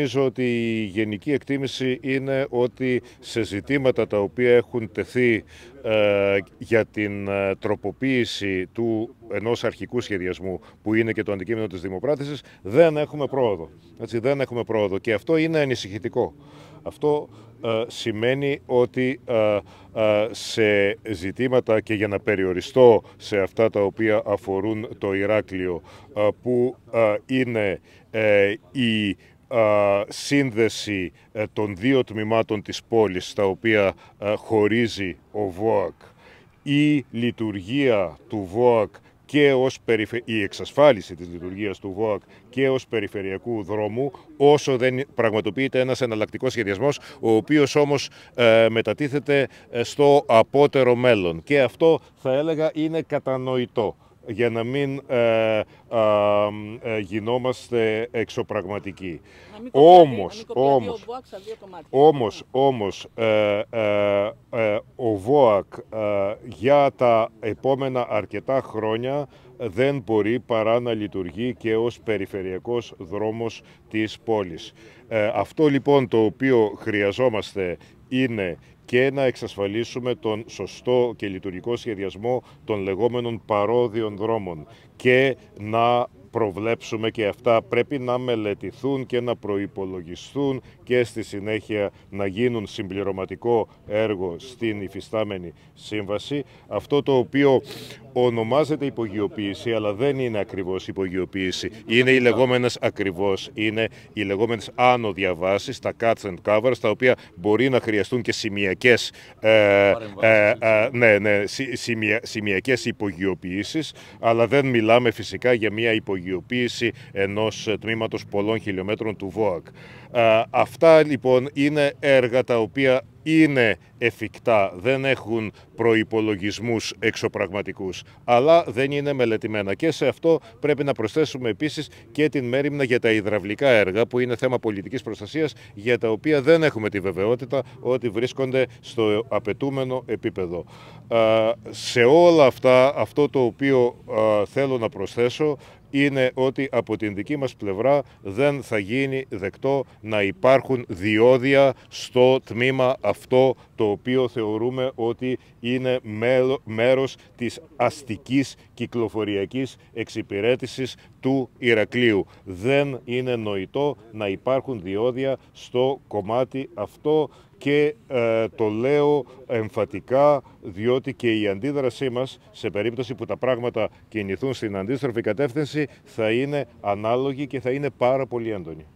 Νομίζω ότι η γενική εκτίμηση είναι ότι σε ζητήματα τα οποία έχουν τεθεί ε, για την ε, τροποποίηση του ενός αρχικού σχεδιασμού που είναι και το αντικείμενο της δημοπράτησης δεν έχουμε πρόοδο. δεν έχουμε πρόοδο και αυτό είναι ανησυχητικό. Αυτό ε, σημαίνει ότι σε ζητήματα και για να περιοριστώ σε αυτά τα οποία αφορούν το Ηράκλειο που είναι η ε, σύνδεση ε, των δύο τμήματων της πόλης τα οποία ε, χωρίζει ο ΒΟΑΚ η λειτουργία του ΒΟΑΚ και ως περιφε... η εξασφάλιση της λειτουργίας του ΒΟΑΚ και ως περιφερειακού δρόμου όσο δεν πραγματοποιείται ένας εναλλακτικός σχεδιασμός ο οποίος όμως μετατίθεται στο απότερο μέλλον. Και αυτό θα έλεγα είναι κατανοητό για να μην ε, ε, ε γινόμαστε εξωπραγματικοί. όμως, όμως, όμως, ε, όμως ε, ο ΒΟΑΚ για τα επόμενα αρκετά χρόνια δεν μπορεί παρά να λειτουργεί και ως περιφερειακός δρόμος της πόλης. αυτό λοιπόν το οποίο χρειαζόμαστε είναι και να εξασφαλίσουμε τον σωστό και λειτουργικό σχεδιασμό των λεγόμενων παρόδιων δρόμων και να προβλέψουμε και αυτά πρέπει να μελετηθούν και να προϋπολογιστούν και στη συνέχεια να γίνουν συμπληρωματικό έργο στην υφιστάμενη σύμβαση. Αυτό το οποίο ονομάζεται υπογειοποίηση, αλλά δεν είναι ακριβώς υπογειοποίηση. Είναι οι λεγόμενες ακριβώς, είναι οι λεγόμενες άνω τα cuts and covers, τα οποία μπορεί να χρειαστούν και σημειακές, ε, ε, ε ναι, ναι, υπογειοποιήσεις, αλλά δεν μιλάμε φυσικά για μια υπογειοποίηση Ενό ενός ε, τμήματος πολλών χιλιόμετρων του ΒΟΑΚ. Ε, αυτά λοιπόν είναι έργα τα οποία είναι εφικτά, δεν έχουν προϋπολογισμούς εξωπραγματικούς, αλλά δεν είναι μελετημένα. Και σε αυτό πρέπει να προσθέσουμε επίσης και την μέρημνα για τα υδραυλικά έργα, που είναι θέμα πολιτικής προστασίας, για τα οποία δεν έχουμε τη βεβαιότητα ότι βρίσκονται στο απαιτούμενο επίπεδο. Ε, σε όλα αυτά, αυτό το οποίο θέλω να προσθέσω είναι ότι από την δική μας πλευρά δεν θα γίνει δεκτό να υπάρχουν διόδια στο τμήμα αυτό το οποίο θεωρούμε ότι είναι μέρος της αστικής κυκλοφοριακής εξυπηρέτησης του Ηρακλείου. Δεν είναι νοητό να υπάρχουν διόδια στο κομμάτι αυτό και ε, το λέω εμφατικά διότι και η αντίδρασή μας σε περίπτωση που τα πράγματα κινηθούν στην αντίστροφη κατεύθυνση θα είναι ανάλογη και θα είναι πάρα πολύ έντονη.